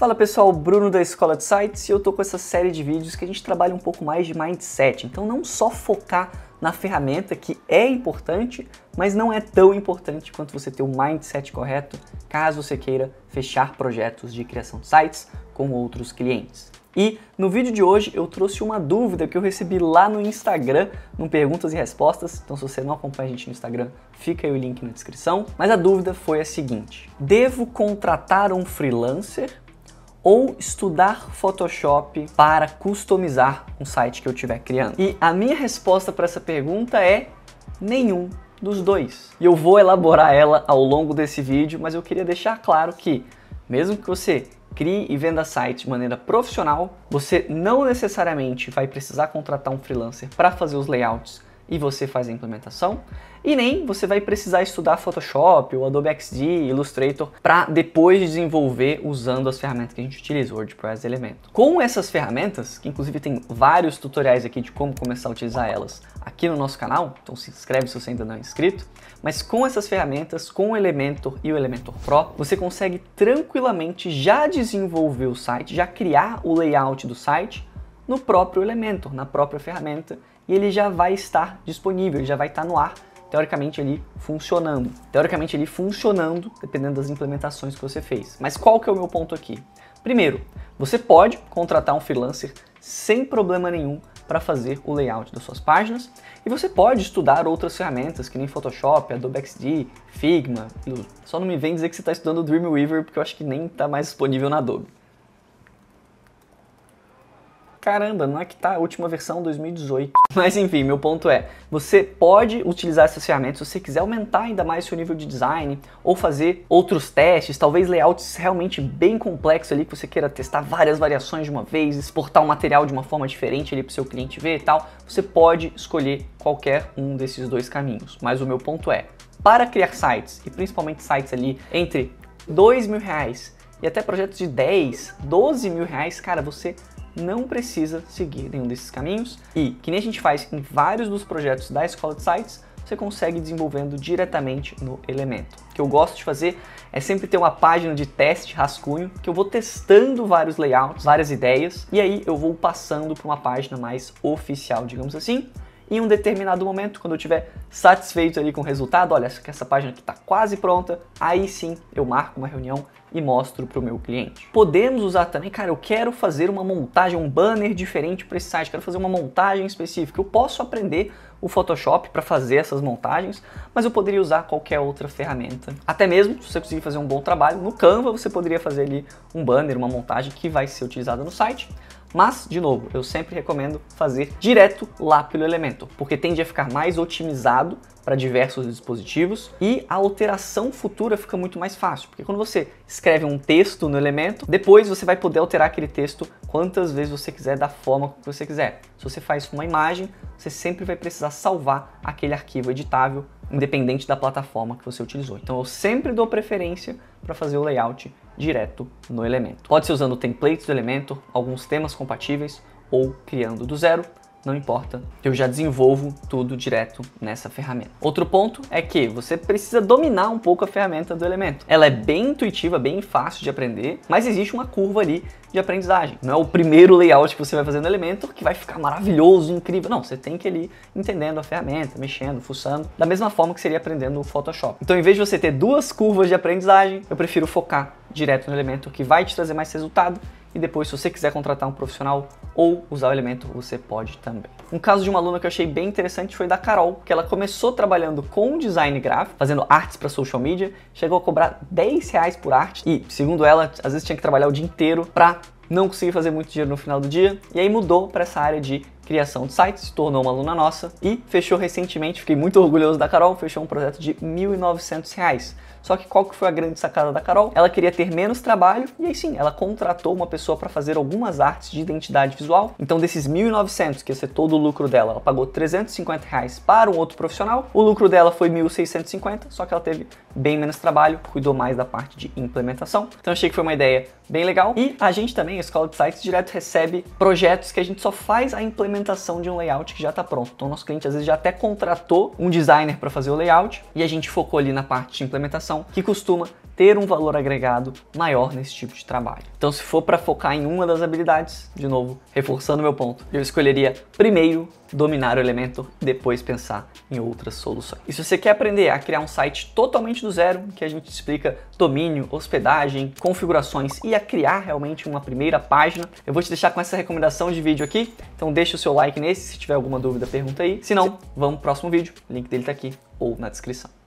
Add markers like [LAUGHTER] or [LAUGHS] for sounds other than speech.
Fala pessoal, Bruno da Escola de Sites e eu tô com essa série de vídeos que a gente trabalha um pouco mais de mindset. Então não só focar na ferramenta que é importante, mas não é tão importante quanto você ter o mindset correto, caso você queira fechar projetos de criação de sites com outros clientes. E no vídeo de hoje eu trouxe uma dúvida que eu recebi lá no Instagram, no Perguntas e Respostas. Então, se você não acompanha a gente no Instagram, fica aí o link na descrição. Mas a dúvida foi a seguinte: Devo contratar um freelancer ou estudar Photoshop para customizar um site que eu estiver criando? E a minha resposta para essa pergunta é nenhum dos dois. E eu vou elaborar ela ao longo desse vídeo, mas eu queria deixar claro que, mesmo que você crie e venda site de maneira profissional, você não necessariamente vai precisar contratar um freelancer para fazer os layouts e você faz a implementação, e nem você vai precisar estudar Photoshop, ou Adobe XD, Illustrator, para depois desenvolver usando as ferramentas que a gente utiliza, WordPress Elementor. Com essas ferramentas, que inclusive tem vários tutoriais aqui de como começar a utilizar elas aqui no nosso canal, então se inscreve se você ainda não é inscrito, mas com essas ferramentas, com o Elementor e o Elementor Pro, você consegue tranquilamente já desenvolver o site, já criar o layout do site no próprio Elementor, na própria ferramenta, e ele já vai estar disponível, já vai estar no ar, teoricamente ali funcionando. Teoricamente ele funcionando, dependendo das implementações que você fez. Mas qual que é o meu ponto aqui? Primeiro, você pode contratar um freelancer sem problema nenhum para fazer o layout das suas páginas e você pode estudar outras ferramentas que nem Photoshop, Adobe XD, Figma. Só não me vem dizer que você está estudando Dreamweaver porque eu acho que nem está mais disponível na Adobe caramba, não é que tá a última versão 2018. [LAUGHS] Mas enfim, meu ponto é, você pode utilizar essas ferramentas se você quiser aumentar ainda mais seu nível de design ou fazer outros testes, talvez layouts realmente bem complexos ali que você queira testar várias variações de uma vez, exportar o um material de uma forma diferente ali para o seu cliente ver e tal. Você pode escolher qualquer um desses dois caminhos. Mas o meu ponto é, para criar sites, e principalmente sites ali entre dois mil reais e até projetos de 10, 12 mil reais, cara, você não precisa seguir nenhum desses caminhos e, que nem a gente faz em vários dos projetos da Escola de Sites, você consegue desenvolvendo diretamente no elemento. O que eu gosto de fazer é sempre ter uma página de teste rascunho que eu vou testando vários layouts, várias ideias e aí eu vou passando para uma página mais oficial, digamos assim, em um determinado momento, quando eu estiver satisfeito ali com o resultado, olha, essa página aqui está quase pronta, aí sim eu marco uma reunião e mostro para o meu cliente. Podemos usar também, cara, eu quero fazer uma montagem, um banner diferente para esse site, quero fazer uma montagem específica. Eu posso aprender o Photoshop para fazer essas montagens, mas eu poderia usar qualquer outra ferramenta. Até mesmo se você conseguir fazer um bom trabalho, no Canva você poderia fazer ali um banner, uma montagem que vai ser utilizada no site. Mas, de novo, eu sempre recomendo fazer direto lá pelo elemento, porque tende a ficar mais otimizado para diversos dispositivos e a alteração futura fica muito mais fácil, porque quando você escreve um texto no elemento, depois você vai poder alterar aquele texto quantas vezes você quiser, da forma que você quiser. Se você faz uma imagem, você sempre vai precisar salvar aquele arquivo editável independente da plataforma que você utilizou. Então eu sempre dou preferência para fazer o layout direto no elemento. Pode ser usando templates do elemento, alguns temas compatíveis ou criando do zero, não importa, eu já desenvolvo tudo direto nessa ferramenta. Outro ponto é que você precisa dominar um pouco a ferramenta do elemento. Ela é bem intuitiva, bem fácil de aprender, mas existe uma curva ali de aprendizagem. Não é o primeiro layout que você vai fazer no elemento que vai ficar maravilhoso, incrível. Não, você tem que ir ali entendendo a ferramenta, mexendo, fuçando, da mesma forma que seria aprendendo o Photoshop. Então, em vez de você ter duas curvas de aprendizagem, eu prefiro focar direto no elemento que vai te trazer mais resultado e depois, se você quiser contratar um profissional ou usar o elemento, você pode também. Um caso de uma aluna que eu achei bem interessante foi da Carol, que ela começou trabalhando com design gráfico, fazendo artes para social media, chegou a cobrar 10 reais por arte e, segundo ela, às vezes tinha que trabalhar o dia inteiro para não conseguir fazer muito dinheiro no final do dia, e aí mudou para essa área de criação de sites, se tornou uma aluna nossa e fechou recentemente, fiquei muito orgulhoso da Carol, fechou um projeto de R$ 1.900. Só que qual que foi a grande sacada da Carol? Ela queria ter menos trabalho e aí sim, ela contratou uma pessoa para fazer algumas artes de identidade visual. Então desses 1.900, que ia ser todo o lucro dela, ela pagou 350 reais para um outro profissional. O lucro dela foi 1.650, só que ela teve bem menos trabalho, cuidou mais da parte de implementação. Então achei que foi uma ideia bem legal. E a gente também, a Escola de Sites, direto recebe projetos que a gente só faz a implementação de um layout que já está pronto. Então, nosso cliente às vezes já até contratou um designer para fazer o layout e a gente focou ali na parte de implementação, que costuma ter um valor agregado maior nesse tipo de trabalho. Então, se for para focar em uma das habilidades, de novo, reforçando meu ponto, eu escolheria primeiro dominar o elemento e depois pensar em outras soluções. E se você quer aprender a criar um site totalmente do zero, que a gente explica domínio, hospedagem, configurações e a criar realmente uma primeira página, eu vou te deixar com essa recomendação de vídeo aqui. Então deixa o seu like nesse, se tiver alguma dúvida pergunta aí. Se não, vamos pro próximo vídeo, o link dele tá aqui ou na descrição.